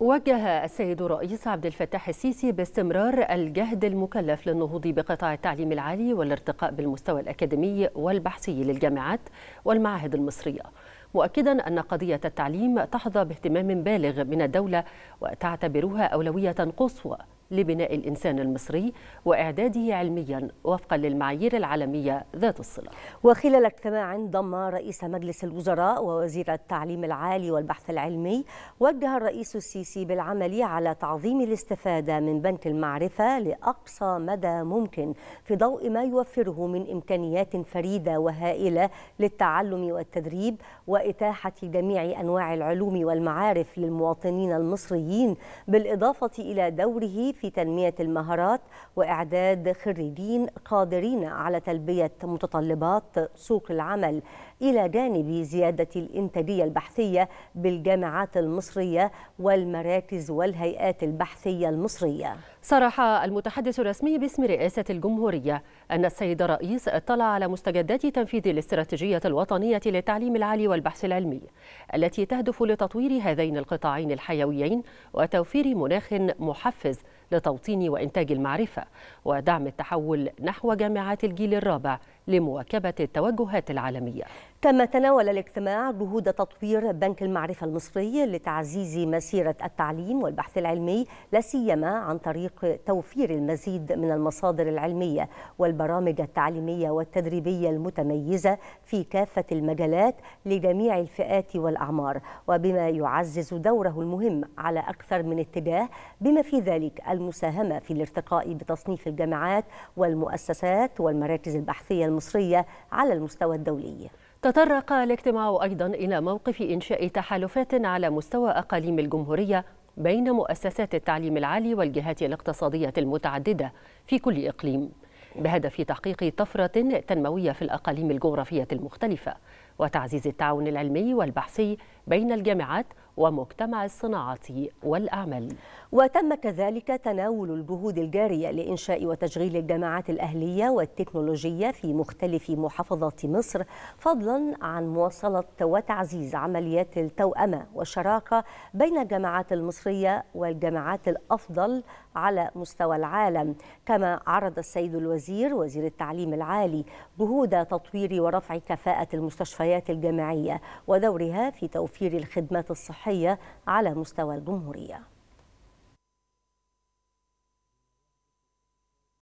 وجه السيد الرئيس عبد الفتاح السيسي باستمرار الجهد المكلف للنهوض بقطاع التعليم العالي والارتقاء بالمستوى الأكاديمي والبحثي للجامعات والمعاهد المصرية مؤكدا أن قضية التعليم تحظى باهتمام بالغ من الدولة وتعتبرها أولوية قصوى لبناء الإنسان المصري وإعداده علميا وفقا للمعايير العالمية ذات الصلة وخلال اجتماع ضم رئيس مجلس الوزراء ووزير التعليم العالي والبحث العلمي وجه الرئيس السيسي بالعمل على تعظيم الاستفادة من بنك المعرفة لأقصى مدى ممكن في ضوء ما يوفره من إمكانيات فريدة وهائلة للتعلم والتدريب وإتاحة جميع أنواع العلوم والمعارف للمواطنين المصريين بالإضافة إلى دوره في تنمية المهارات وإعداد خريجين قادرين على تلبية متطلبات سوق العمل إلى جانب زيادة الإنتاجية البحثية بالجامعات المصرية والمراكز والهيئات البحثية المصرية صرح المتحدث الرسمي باسم رئاسة الجمهورية أن السيد الرئيس اطلع على مستجدات تنفيذ الاستراتيجية الوطنية للتعليم العالي والبحث العلمي التي تهدف لتطوير هذين القطاعين الحيويين وتوفير مناخ محفز لتوطين وإنتاج المعرفة ودعم التحول نحو جامعات الجيل الرابع لمواكبة التوجهات العالمية كما تناول الاجتماع جهود تطوير بنك المعرفة المصري لتعزيز مسيرة التعليم والبحث العلمي لا سيما عن طريق توفير المزيد من المصادر العلمية والبرامج التعليمية والتدريبية المتميزة في كافة المجالات لجميع الفئات والأعمار وبما يعزز دوره المهم على أكثر من اتجاه بما في ذلك المساهمة في الارتقاء بتصنيف الجامعات والمؤسسات والمراكز البحثية المصرية على المستوى الدولي تطرق الاجتماع أيضا إلى موقف إنشاء تحالفات على مستوى أقاليم الجمهورية بين مؤسسات التعليم العالي والجهات الاقتصادية المتعددة في كل إقليم بهدف تحقيق طفرة تنموية في الأقاليم الجغرافية المختلفة وتعزيز التعاون العلمي والبحثي بين الجامعات ومجتمع الصناعة والأعمال وتم كذلك تناول الجهود الجارية لإنشاء وتشغيل الجامعات الأهلية والتكنولوجية في مختلف محافظات مصر فضلا عن مواصلة وتعزيز عمليات التوأمة والشراكة بين الجامعات المصرية والجامعات الأفضل على مستوى العالم كما عرض السيد الوزير وزير التعليم العالي جهود تطوير ورفع كفاءة المستشفيات المستشفيات الجامعية ودورها في توفير الخدمات الصحية على مستوى الجمهورية